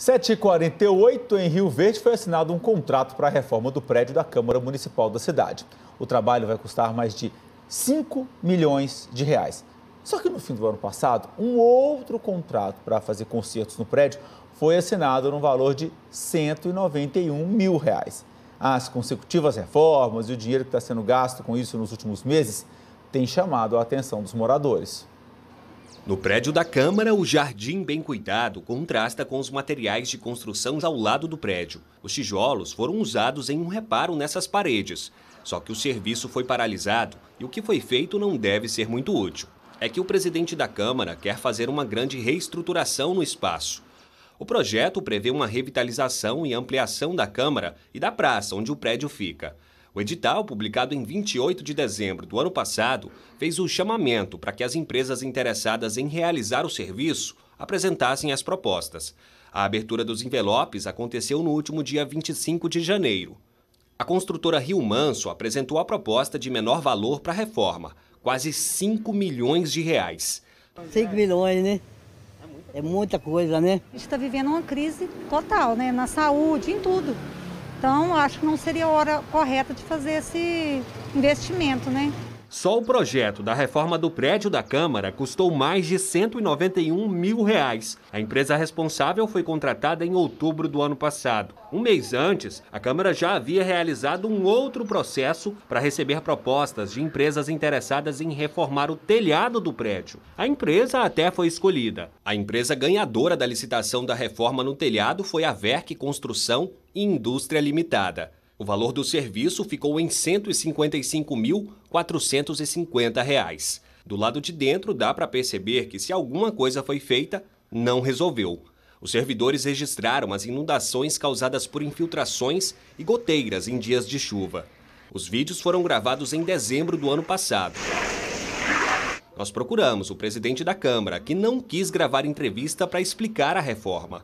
7h48, em Rio Verde, foi assinado um contrato para a reforma do prédio da Câmara Municipal da cidade. O trabalho vai custar mais de 5 milhões de reais. Só que no fim do ano passado, um outro contrato para fazer concertos no prédio foi assinado no valor de 191 mil reais. As consecutivas reformas e o dinheiro que está sendo gasto com isso nos últimos meses tem chamado a atenção dos moradores. No prédio da Câmara, o jardim bem cuidado contrasta com os materiais de construção ao lado do prédio. Os tijolos foram usados em um reparo nessas paredes. Só que o serviço foi paralisado e o que foi feito não deve ser muito útil. É que o presidente da Câmara quer fazer uma grande reestruturação no espaço. O projeto prevê uma revitalização e ampliação da Câmara e da praça onde o prédio fica. O edital, publicado em 28 de dezembro do ano passado, fez o chamamento para que as empresas interessadas em realizar o serviço apresentassem as propostas. A abertura dos envelopes aconteceu no último dia 25 de janeiro. A construtora Rio Manso apresentou a proposta de menor valor para a reforma, quase 5 milhões de reais. 5 milhões, né? É muita coisa, né? A gente está vivendo uma crise total, né? Na saúde, em tudo. Então, acho que não seria a hora correta de fazer esse investimento, né? Só o projeto da reforma do prédio da Câmara custou mais de 191 mil reais. A empresa responsável foi contratada em outubro do ano passado. Um mês antes, a Câmara já havia realizado um outro processo para receber propostas de empresas interessadas em reformar o telhado do prédio. A empresa até foi escolhida. A empresa ganhadora da licitação da reforma no telhado foi a Verk Construção e Indústria Limitada. O valor do serviço ficou em R$ 155.450. Do lado de dentro, dá para perceber que se alguma coisa foi feita, não resolveu. Os servidores registraram as inundações causadas por infiltrações e goteiras em dias de chuva. Os vídeos foram gravados em dezembro do ano passado. Nós procuramos o presidente da Câmara, que não quis gravar entrevista para explicar a reforma.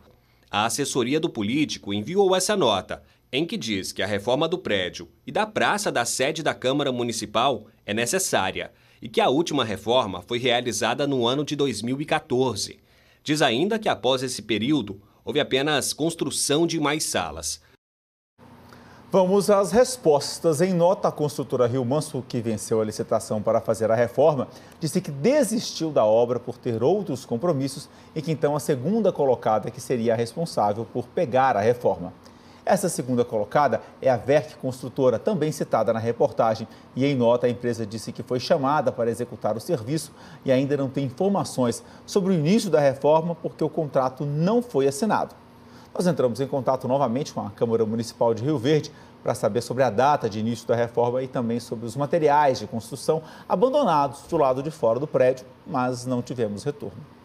A assessoria do político enviou essa nota, em que diz que a reforma do prédio e da praça da sede da Câmara Municipal é necessária e que a última reforma foi realizada no ano de 2014. Diz ainda que após esse período houve apenas construção de mais salas. Vamos às respostas. Em nota, a construtora Rio Manso, que venceu a licitação para fazer a reforma, disse que desistiu da obra por ter outros compromissos e que então a segunda colocada, que seria a responsável por pegar a reforma. Essa segunda colocada é a Verk Construtora, também citada na reportagem. E em nota, a empresa disse que foi chamada para executar o serviço e ainda não tem informações sobre o início da reforma porque o contrato não foi assinado. Nós entramos em contato novamente com a Câmara Municipal de Rio Verde para saber sobre a data de início da reforma e também sobre os materiais de construção abandonados do lado de fora do prédio, mas não tivemos retorno.